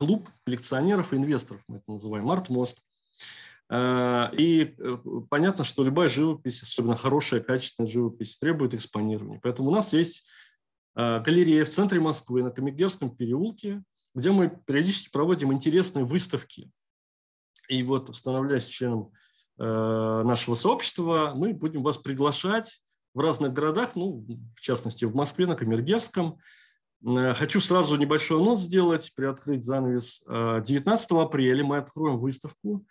клуб коллекционеров и инвесторов, мы это называем, арт-мост. Э, и э, понятно, что любая живопись, особенно хорошая, качественная живопись, требует экспонирования. Поэтому у нас есть э, галерея в центре Москвы на Камергерском переулке, где мы периодически проводим интересные выставки. И вот, становляясь членом нашего сообщества, мы будем вас приглашать в разных городах, ну, в частности, в Москве, на Камергерском, Э, хочу сразу небольшой анонс сделать, приоткрыть занавес. 19 э, апреля мы откроем выставку,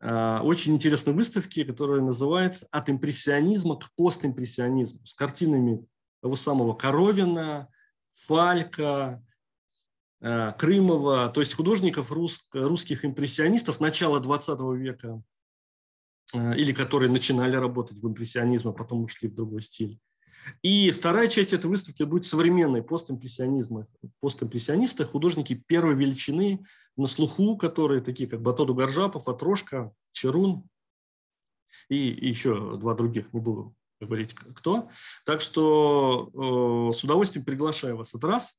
э, очень интересной выставки, которая называется «От импрессионизма к постимпрессионизму» с картинами того самого Коровина, Фалька, Крымова, то есть художников русских импрессионистов начала 20 века, или которые начинали работать в импрессионизме, а потом ушли в другой стиль. И вторая часть этой выставки будет современной постимпрессионизма. Постимпрессионисты, художники первой величины, на слуху, которые такие, как Батоду Горжапов, Атрошка, Чарун и, и еще два других, не буду говорить кто. Так что э, с удовольствием приглашаю вас от раз.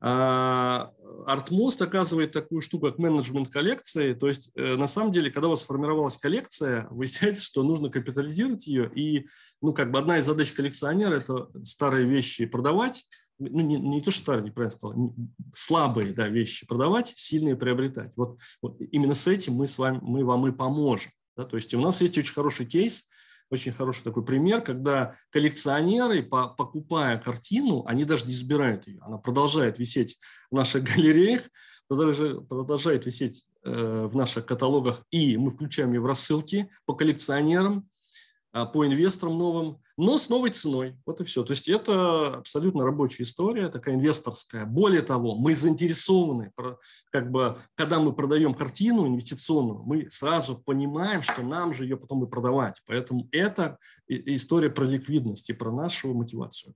Артмост оказывает такую штуку, как менеджмент коллекции. То есть, э, на самом деле, когда у вас сформировалась коллекция, выясняется, что нужно капитализировать ее. И, ну, как бы одна из задач коллекционера – это старые вещи продавать. Ну, не, не то, что старые, неправильно сказал, не, слабые да, вещи продавать, сильные приобретать. Вот, вот именно с этим мы, с вами, мы вам и поможем. Да? То есть, у нас есть очень хороший кейс – очень хороший такой пример, когда коллекционеры, покупая картину, они даже не забирают ее. Она продолжает висеть в наших галереях, продолжает висеть э, в наших каталогах, и мы включаем ее в рассылки по коллекционерам, а, по инвесторам новым, но с новой ценой. Вот и все. То есть это абсолютно рабочая история, такая инвесторская. Более того, мы заинтересованы, как бы, когда мы продаем картину инвестиционную, мы сразу понимаем, что нам же ее потом и продавать. Поэтому это история про ликвидность и про нашу мотивацию.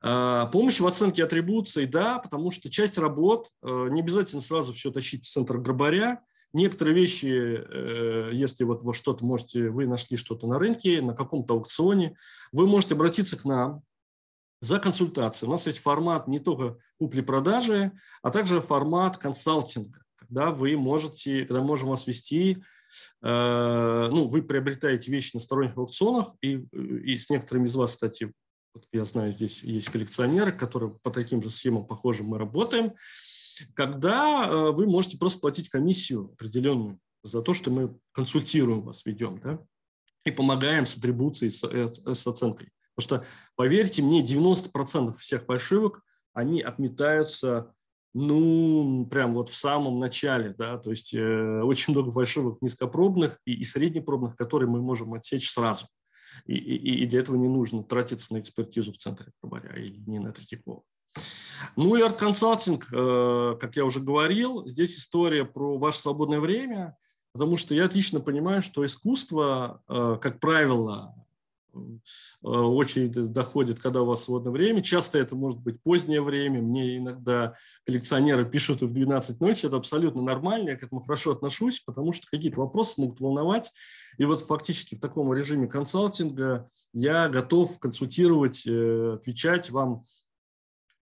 А, помощь в оценке атрибуции, да, потому что часть работ э, не обязательно сразу все тащить в центр грабаря, Некоторые вещи, э, если вот вы что-то можете, вы нашли что-то на рынке, на каком-то аукционе, вы можете обратиться к нам за консультацией. У нас есть формат не только купли-продажи, а также формат консалтинга, когда вы можете, когда мы можем вас вести э, ну, вы приобретаете вещи на сторонних аукционах, и, э, и с некоторыми из вас, кстати, вот я знаю, здесь есть коллекционеры, которые по таким же схемам, похожим, мы работаем когда э, вы можете просто платить комиссию определенную за то, что мы консультируем вас, ведем, да, и помогаем с атрибуцией, с, э, э, с оценкой. Потому что, поверьте мне, 90% всех фальшивок, они отметаются, ну, прям вот в самом начале, да, то есть э, очень много фальшивок низкопробных и, и среднепробных, которые мы можем отсечь сразу. И, и, и для этого не нужно тратиться на экспертизу в центре, говоря, или не на Третьякова. Ну и арт-консалтинг, э, как я уже говорил, здесь история про ваше свободное время, потому что я отлично понимаю, что искусство, э, как правило, э, очень доходит, когда у вас свободное время. Часто это может быть позднее время. Мне иногда коллекционеры пишут и в 12 ночи. Это абсолютно нормально. Я к этому хорошо отношусь, потому что какие-то вопросы могут волновать. И вот фактически в таком режиме консалтинга я готов консультировать, отвечать вам